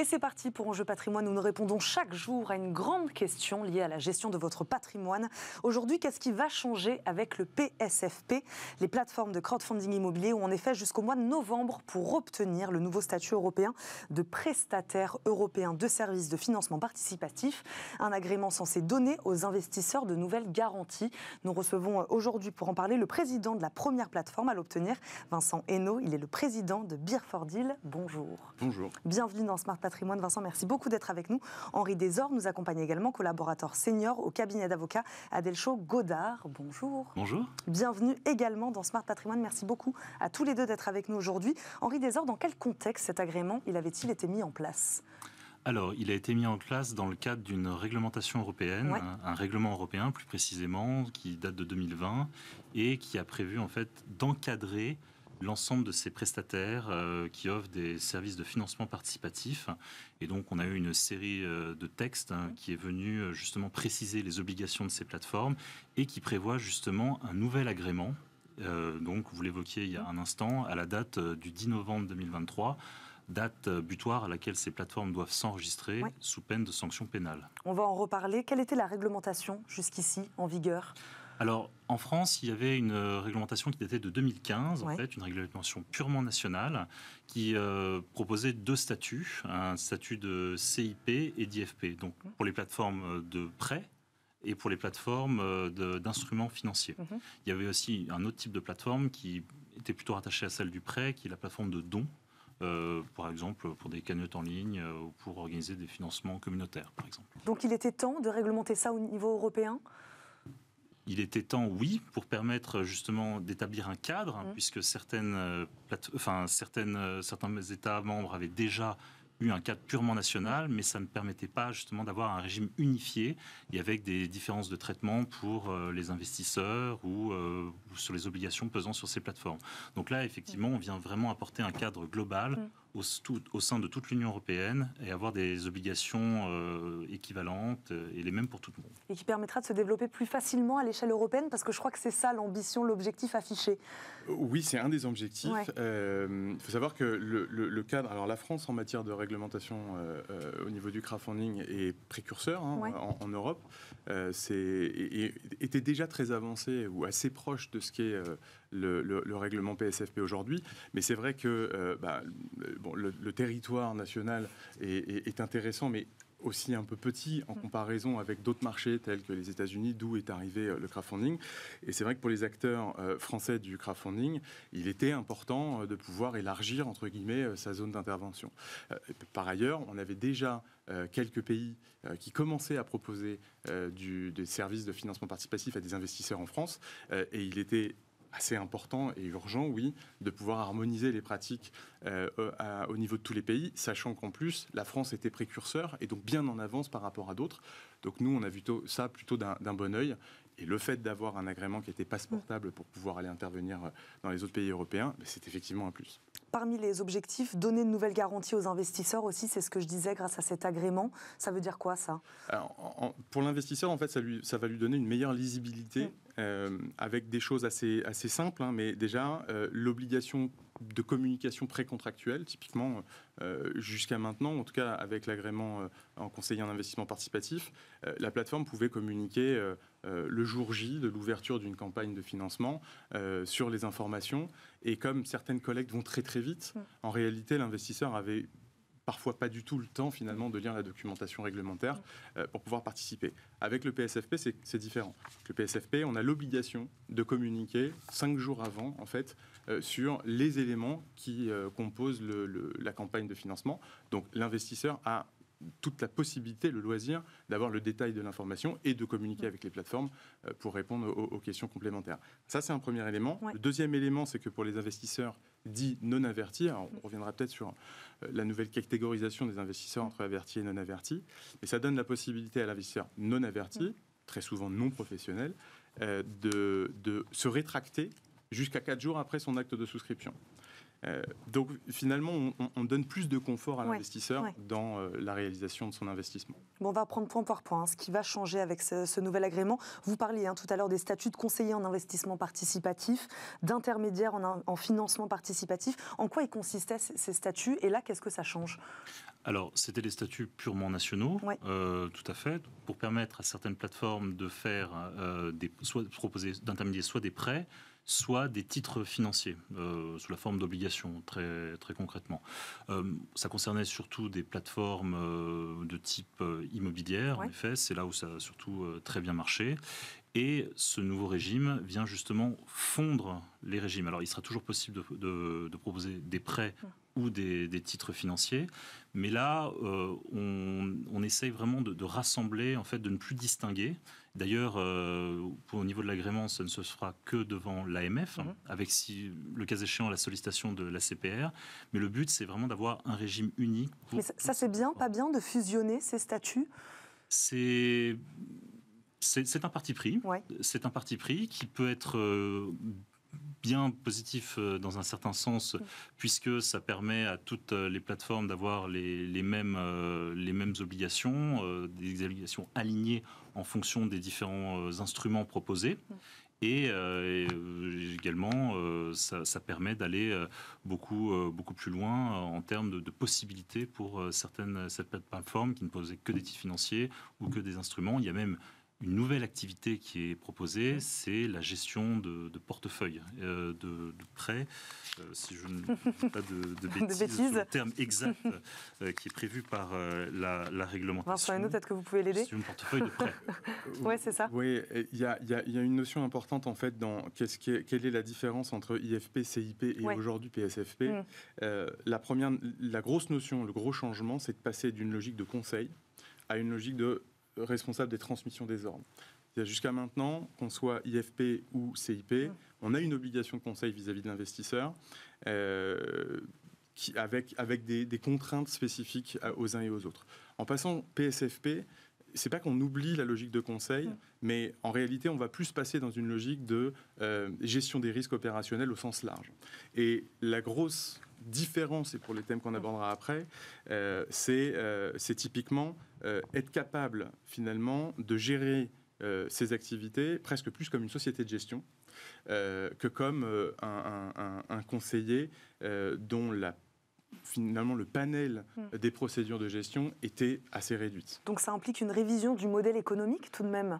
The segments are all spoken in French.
Et c'est parti pour Enjeu patrimoine où nous répondons chaque jour à une grande question liée à la gestion de votre patrimoine. Aujourd'hui, qu'est-ce qui va changer avec le PSFP, les plateformes de crowdfunding immobilier ont en effet jusqu'au mois de novembre pour obtenir le nouveau statut européen de prestataire européen de services de financement participatif, un agrément censé donner aux investisseurs de nouvelles garanties. Nous recevons euh, aujourd'hui pour en parler le président de la première plateforme à l'obtenir, Vincent Hainaut. Il est le président de birford Deal. Bonjour. Bonjour. Bienvenue dans Smart Vincent, merci beaucoup d'être avec nous. Henri Desor nous accompagne également, collaborateur senior au cabinet d'avocats Adelcho Godard. Bonjour. Bonjour. Bienvenue également dans Smart Patrimoine. Merci beaucoup à tous les deux d'être avec nous aujourd'hui. Henri Desor, dans quel contexte cet agrément il avait-il été mis en place alors, il a été mis en place dans le cadre d'une réglementation européenne, un règlement européen plus précisément, qui date de 2020 et qui a prévu en fait d'encadrer l'ensemble de ces prestataires euh, qui offrent des services de financement participatif. Et donc, on a eu une série euh, de textes hein, qui est venu euh, justement préciser les obligations de ces plateformes et qui prévoit justement un nouvel agrément. donc, vous l'évoquiez il y a un instant, à la date du 10 novembre 2023 date butoir à laquelle ces plateformes doivent s'enregistrer sous peine de sanctions pénales. On va en reparler. Quelle était la réglementation jusqu'ici en vigueur alors, en France, il y avait une euh, réglementation qui datait de 2015, en fait, une réglementation purement nationale, qui euh, proposait deux statuts, un statut de CIP et d'IFP, donc pour les plateformes euh, de prêt et pour les plateformes d'instruments financiers. Mhm. Il y avait aussi un autre type de plateforme qui était plutôt rattachée à celle du prêt, qui est la plateforme de dons, par exemple pour des cagnottes en ligne ou pour organiser des financements communautaires, par exemple. Donc il était temps de réglementer ça au niveau européen il était temps, oui, pour permettre euh, justement d'établir un cadre, hein, mm. puisque certaines, euh, enfin, certaines, euh, certains États membres avaient déjà eu un cadre purement national, mais ça ne permettait pas justement d'avoir un régime unifié et avec des différences de traitement pour les investisseurs ou sur les obligations pesant sur ces plateformes. Donc là, effectivement, on vient vraiment apporter un cadre global mm au, au sein de toute l'Union européenne et avoir des obligations euh, équivalentes et les mêmes pour tout le monde. Et qui permettra de se développer plus facilement à l'échelle européenne parce que je crois que c'est ça l'ambition, l'objectif affiché. Euh, oui, c'est un des objectifs. Il euh, faut savoir que le, cadre, alors la France en matière de réglementation au niveau du crowdfunding est précurseur hein, en, Europe, c'est, était déjà très avancé ou assez proche de ce qui est le, règlement PSFP aujourd'hui. Mais c'est vrai que euh, bah, le, territoire national est, intéressant, mais aussi un peu petit en mm. comparaison avec d'autres marchés tels que les États-Unis, d'où est arrivé euh, le crowdfunding. Et c'est vrai que pour les acteurs euh, français du crowdfunding, il était important de pouvoir élargir, entre guillemets, sa zone d'intervention. Par ailleurs, on avait déjà quelques pays qui commençaient à proposer des services de financement participatif à des investisseurs en France, et il était assez important et urgent, oui, de pouvoir harmoniser les pratiques euh, au niveau de tous les pays, sachant qu'en plus, la France était précurseur et donc bien en avance par rapport à d'autres. Donc nous, on a vu ça plutôt d'un bon oeil. Et le fait d'avoir un agrément qui était passeportable pour pouvoir aller intervenir euh, dans les autres pays européens, ben, c'est effectivement un plus. Parmi les objectifs, donner de nouvelles garanties aux investisseurs aussi, c'est ce que je disais grâce à cet agrément. Ça veut dire quoi ça Pour l'investisseur, en fait, ça, lui, ça, va lui donner une meilleure lisibilité mm. Euh, avec des choses assez, assez simples, hein, mais déjà euh, l'obligation de communication précontractuelle, typiquement euh, jusqu'à maintenant, en tout cas avec l'agrément en conseiller en investissement participatif, la plateforme pouvait communiquer le jour J de l'ouverture d'une campagne de financement sur les informations. Et comme certaines collectes vont très très vite, en réalité l'investisseur avait parfois pas du tout le temps finalement de lire la documentation réglementaire euh, pour pouvoir participer. Avec le PSFP, c'est différent. le PSFP, on a l'obligation de communiquer cinq jours avant, en fait, euh, sur les éléments qui euh, composent la campagne de financement. Donc l'investisseur a toute la possibilité, le loisir d'avoir le détail de l'information et de communiquer mm. avec les plateformes euh, pour répondre aux, questions complémentaires. Ça, c'est un premier élément. Le deuxième élément, c'est que pour les investisseurs dits non avertis, on mm. reviendra peut-être sur euh, la nouvelle catégorisation des investisseurs entre avertis et non avertis, mais ça donne la possibilité à l'investisseur non averti, mm. très souvent non professionnel, euh, de, se rétracter jusqu'à quatre jours après son acte de souscription. Euh, donc finalement, on, donne plus de confort à l'investisseur dans euh, la réalisation de son investissement. on va prendre point par point hein, ce qui va changer avec ce, nouvel agrément. Vous parliez hein, tout à l'heure des statuts de conseiller en investissement participatif, d'intermédiaire en, financement participatif. En quoi ils consistaient ces, statuts et là, qu'est-ce que ça change Alors, c'était des statuts purement nationaux, euh, tout à fait, pour permettre à certaines plateformes de faire des, proposer d'intermédier soit des prêts, soit des titres financiers euh, sous la forme d'obligations, très, très concrètement. Euh, ça concernait surtout des plateformes euh, de type immobilière, en effet, c'est là où ça a surtout très bien marché. Et ce nouveau régime vient justement fondre les régimes. Alors il sera toujours possible de, proposer des prêts ou des, titres financiers, mais là euh, on, essaye vraiment de, rassembler, en fait, de ne plus distinguer. D'ailleurs, euh, au niveau de l'agrément, ça ne se fera que devant l'AMF, hein, mhm. avec si, le cas échéant la sollicitation de la CPR. Mais le but, c'est vraiment d'avoir un régime unique. ça, ça c'est bien, pas bien de fusionner ces statuts C'est c'est un parti pris. C'est un parti pris qui peut être euh, bien positif euh, dans un certain sens, mm. puisque ça permet à toutes euh, les plateformes d'avoir les, mêmes, les mêmes obligations, des obligations alignées en fonction des différents instruments proposés. Mm. Et, également, ça, permet d'aller beaucoup, beaucoup plus loin en termes de, possibilités pour certaines, cette plateforme qui ne posaient que des titres financiers ou que des instruments. Il y a même une nouvelle activité qui est proposée, c'est la gestion de, de portefeuille euh, de, de prêts, euh, si je ne fais pas de, de bêtises, le terme exact euh, qui est prévu par la, la, réglementation. Vincent peut-être que vous pouvez l'aider. C'est portefeuille de prêts. oui, c'est ça. Oui, il y, a, une notion importante en fait dans quelle est la différence entre IFP, CIP et aujourd'hui PSFP. Mm. la première, la grosse notion, le gros changement, c'est de passer d'une logique de conseil à une logique de responsable des transmissions des ordres. Jusqu'à maintenant, qu'on soit IFP ou CIP, hum. on a une obligation de conseil vis-à-vis de l'investisseur. Euh, qui, avec, avec des, contraintes spécifiques aux uns et aux autres. En passant PSFP, c'est pas qu'on oublie la logique de conseil, hum. mais en réalité, on va plus passer dans une logique de euh, gestion des risques opérationnels au sens large. Et la grosse différence, et pour les thèmes qu'on abordera après, euh, c'est typiquement euh, être capable finalement de gérer euh, ces ses activités presque plus comme une société de gestion euh, que comme un, conseiller dont la finalement le panel hmm. des procédures de gestion était assez réduite. Donc ça implique une révision du modèle économique tout de même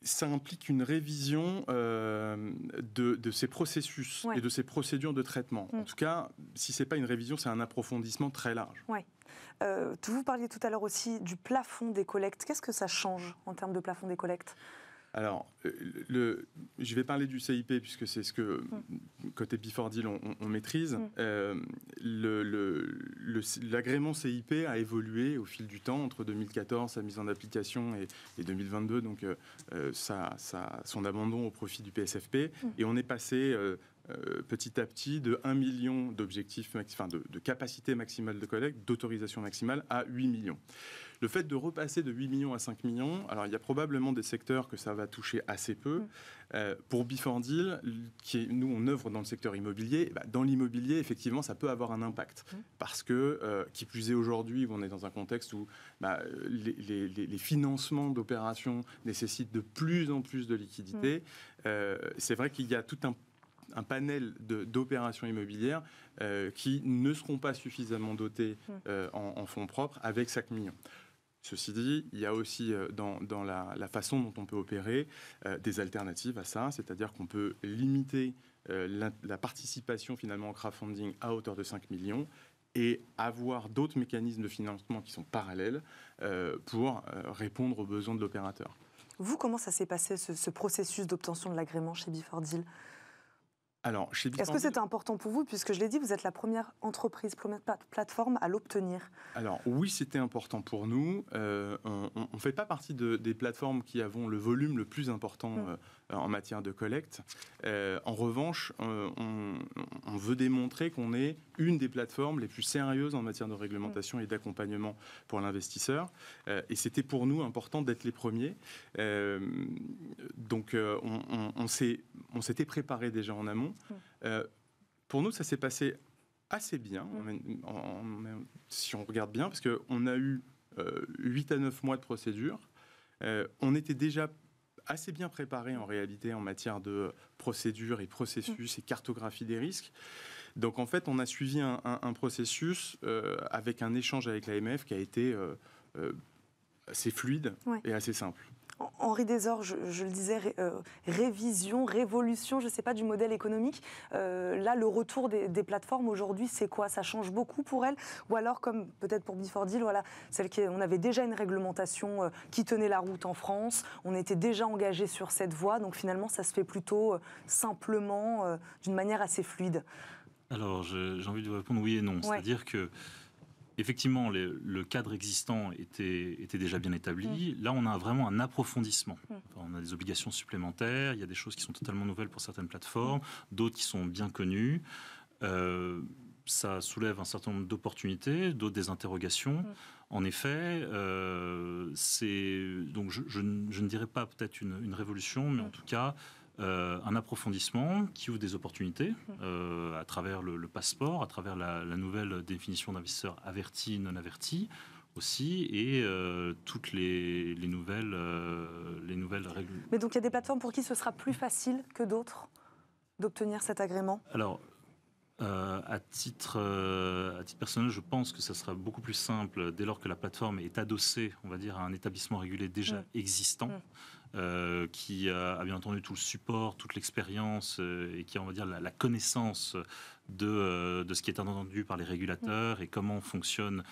ça implique une révision de, ces processus et de ces procédures de traitement. En hmm. tout cas, si ce n'est pas une révision, c'est un approfondissement très large. Oui. Euh, vous parliez tout à l'heure aussi du plafond des collectes. Qu'est-ce que ça change en termes de plafond des collectes alors, euh, le, je vais parler du CIP puisque c'est ce que mm. côté Before Deal on, maîtrise. Mm. Euh, l'agrément CIP a évolué au fil du temps entre 2014, sa mise en application et, 2022, donc son abandon au profit du PSFP. Mm. Et on est passé euh, petit à petit de 1 million d'objectifs, enfin de, de, capacité maximale de collecte, d'autorisation maximale à 8 millions. Le fait de repasser de 8 millions à 5 millions, alors il y a probablement des secteurs que ça va toucher assez peu. Mmh. Euh, pour Before Deal, qui est, nous on œuvre dans le secteur immobilier, bah, dans l'immobilier effectivement ça peut avoir un impact mmh. parce que euh, qui plus est aujourd'hui on est dans un contexte où bah, les, les, financements d'opérations nécessitent de plus en plus de liquidités. Mmh. c'est vrai qu'il y a tout un un panel d'opérations immobilières euh, qui ne seront pas suffisamment dotées mmh. euh, en, fonds propres avec 5 millions. Ceci dit, il y a aussi euh, dans, la, façon dont on peut opérer des alternatives à ça, c'est-à-dire qu'on peut limiter la, participation finalement en crowdfunding à hauteur de 5 millions et avoir d'autres mécanismes de financement qui sont parallèles pour répondre aux besoins de l'opérateur. Vous, comment ça s'est passé ce, ce processus d'obtention de l'agrément chez Before Deal est-ce que c'était important pour vous Puisque je l'ai dit, vous êtes la première entreprise, première plateforme à l'obtenir. Alors, oui, c'était important pour nous. Euh, on ne fait pas partie des plateformes qui avons le volume le plus important mm. euh, en matière de collecte. Euh, en revanche, on, veut démontrer qu'on est une des plateformes les plus sérieuses en matière de réglementation mm. et d'accompagnement pour l'investisseur. et c'était pour nous important d'être les premiers. donc, on, on s'était préparé déjà en amont. Mm. Euh, pour nous, ça s'est passé assez bien, mm. si on regarde bien, parce qu'on a eu euh, 8 à 9 mois de procédure. Euh, on était déjà assez bien préparé en réalité en matière de procédure et processus et cartographie des risques. Donc en fait, on a suivi un, processus euh, avec un échange avec l'AMF qui a été assez fluide et assez simple. Henri Desor, je, le disais, euh, révision, révolution, je ne sais pas, du modèle économique. Euh, là, le retour des, plateformes aujourd'hui, c'est quoi Ça change beaucoup pour elles Ou alors, comme peut-être pour Bifordil voilà, celle qui, on avait déjà une réglementation euh, qui tenait la route en France, on était déjà engagé sur cette voie, donc finalement, ça se fait plutôt simplement, d'une manière assez fluide. Alors, j'ai envie de vous répondre oui et non. C'est-à-dire que effectivement, le cadre existant était, déjà bien établi. Mmh. Là, on a vraiment un approfondissement. Mmh. on a des obligations supplémentaires, il y a des choses qui sont totalement nouvelles pour certaines plateformes, mmh. d'autres qui sont bien connues. Euh, ça soulève un certain nombre d'opportunités, d'autres des interrogations. En effet, euh, c'est donc je, ne dirais pas peut-être une, révolution, mais en tout cas, euh, un approfondissement qui ouvre des opportunités euh, à travers le, passeport, à travers la, nouvelle définition d'investisseur averti, non averti aussi et euh, toutes les, les nouvelles, les nouvelles règles. Mais donc il y a des plateformes pour qui ce sera plus facile que d'autres d'obtenir cet agrément Alors, à, titre, à titre personnel, je pense que ça sera beaucoup plus simple dès lors que la plateforme est adossée, on va dire, à un établissement régulé déjà mm. existant. Mm. Euh, qui a, bien entendu tout le support, toute l'expérience euh, et qui a, on va dire, la, connaissance de, euh, de, ce qui est entendu par les régulateurs et comment fonctionnent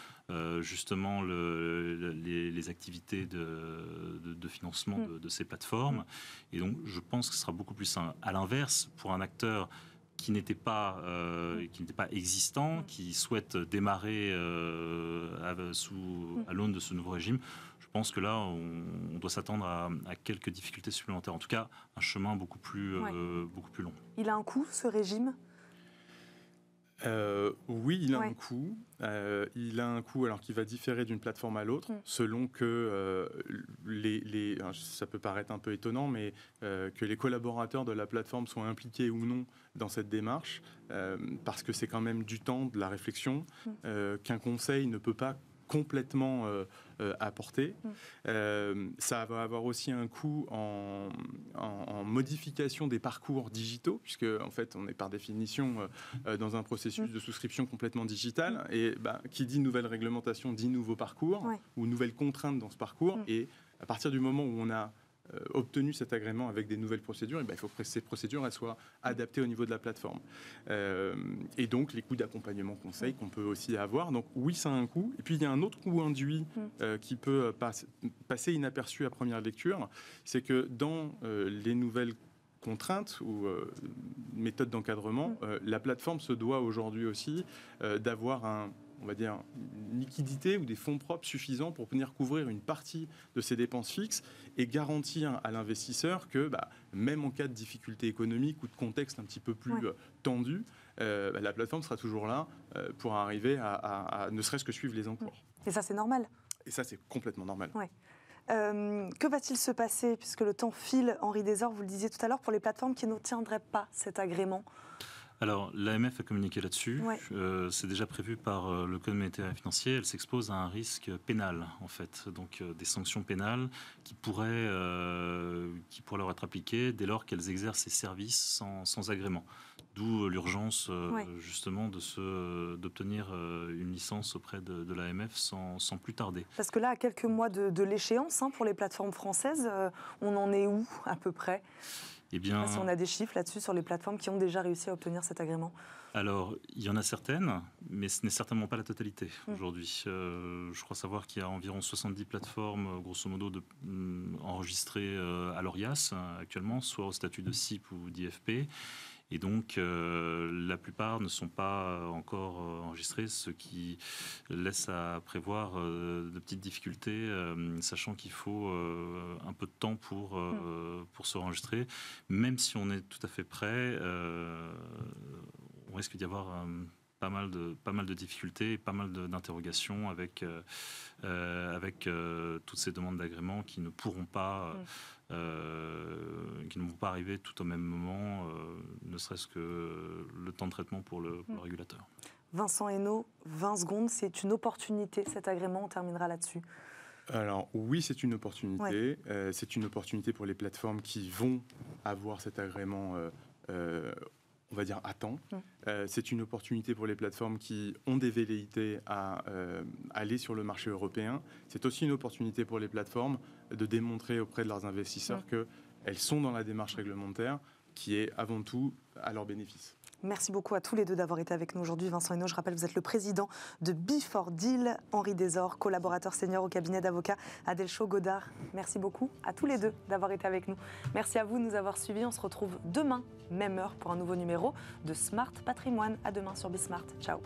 justement les, activités de, de, financement de, ces plateformes. Et donc, je pense que ce sera beaucoup plus À l'inverse, pour un acteur qui n'était pas, qui n'était pas existant, qui souhaite démarrer à l'aune de ce nouveau régime, pense que là, on, doit s'attendre à, quelques difficultés supplémentaires. En tout cas, un chemin beaucoup plus, euh, beaucoup plus long. Il a un coût, ce régime euh, oui, il a un coût. Euh, il a un coût alors qu'il va différer d'une plateforme à l'autre mm. selon que les, les, hein, ça peut paraître un peu étonnant, mais que les collaborateurs de la plateforme soient impliqués ou non dans cette démarche, parce que c'est quand même du temps, de la réflexion, mm. qu'un conseil ne peut pas complètement euh, euh, apporté. Mm. Euh, ça va avoir aussi un coût en, modification des parcours digitaux, puisque en fait on est par définition dans un processus mm. de souscription complètement digital. Mm. Et bah, qui dit nouvelle réglementation dit nouveau parcours ou nouvelles contraintes dans ce parcours. Et à partir du moment où on a euh, obtenu cet agrément avec des nouvelles procédures, eh ben, il faut que ces procédures elles soient adaptées au niveau de la plateforme. Euh, et donc, les coûts d'accompagnement conseil qu'on peut aussi avoir. Donc, oui, ça a un coût. Et puis, il y a un autre coût induit mm. euh, qui peut passer inaperçu à première lecture, c'est que dans les nouvelles contraintes ou méthodes d'encadrement, mm. la plateforme se doit aujourd'hui aussi d'avoir un on va dire, une liquidité ou des fonds propres suffisants pour venir couvrir une partie de ces dépenses fixes et garantir à l'investisseur que, bah, même en cas de difficulté économique ou de contexte un petit peu plus euh, tendu, euh, bah, la plateforme sera toujours là euh, pour arriver à, ne serait-ce que suivre les encours. Et ça, c'est normal Et ça, c'est complètement normal. que va-t-il se passer, puisque le temps file, Henri Desor, vous le disiez tout à l'heure, pour les plateformes qui n'obtiendraient pas cet agrément alors, l'AMF a communiqué là-dessus. Euh, c'est déjà prévu par euh, le Code monétaire financier. Elle s'expose à un risque pénal, en fait. Donc, euh, des sanctions pénales qui pourraient, qui pourraient leur être appliquées dès lors qu'elles exercent ces services sans, sans agrément. D'où l'urgence, justement, de d'obtenir une licence auprès de, l'AMF sans, plus tarder. Parce que là, à quelques mois de, l'échéance, hein, pour les plateformes françaises, on en est où, à peu près eh bien, ah, on a des chiffres là-dessus sur les plateformes qui ont déjà réussi à obtenir cet agrément Alors, il y en a certaines, mais ce n'est certainement pas la totalité hmm. aujourd'hui. Euh, je crois savoir qu'il y a environ 70 plateformes, euh, grosso modo, de, hmm, enregistrées euh, à l'ORIAS actuellement, soit au statut de CIP hmm. ou d'IFP. Et donc, euh, la plupart ne sont pas euh, encore euh, enregistrés, ce qui laisse à prévoir de petites difficultés, sachant qu'il faut un peu de temps pour, hmm. pour se enregistrer. Même si on est tout à fait prêt, on risque d'y avoir pas mal de pas mal de difficultés, pas mal d'interrogations avec avec toutes ces demandes d'agrément qui ne pourront pas hmm qui ne vont pas arriver tout au même moment, euh, ne serait-ce que le temps de traitement pour le, mm. régulateur. Vincent Hainaut, 20 secondes, c'est une opportunité cet agrément, on terminera là-dessus. Alors oui, c'est une opportunité. Euh, c'est une opportunité pour les plateformes qui vont avoir cet agrément, euh, on va dire, à temps. Mm. c'est une opportunité pour les plateformes qui ont des velléités à aller sur le marché européen. C'est aussi une opportunité pour les plateformes de démontrer auprès de leurs investisseurs mm. que elles sont dans la démarche réglementaire qui est avant tout à leur bénéfice. Merci beaucoup à tous les deux d'avoir été avec nous aujourd'hui. Vincent Hénaud, je rappelle, vous êtes le président de Before Deal, Henri Desor, collaborateur senior au cabinet d'avocats Adelcho Godard. Merci beaucoup à tous les deux d'avoir été avec nous. Merci à vous de nous avoir suivis. On se retrouve demain, même heure, pour un nouveau numéro de Smart Patrimoine. À demain sur Bismart. Ciao.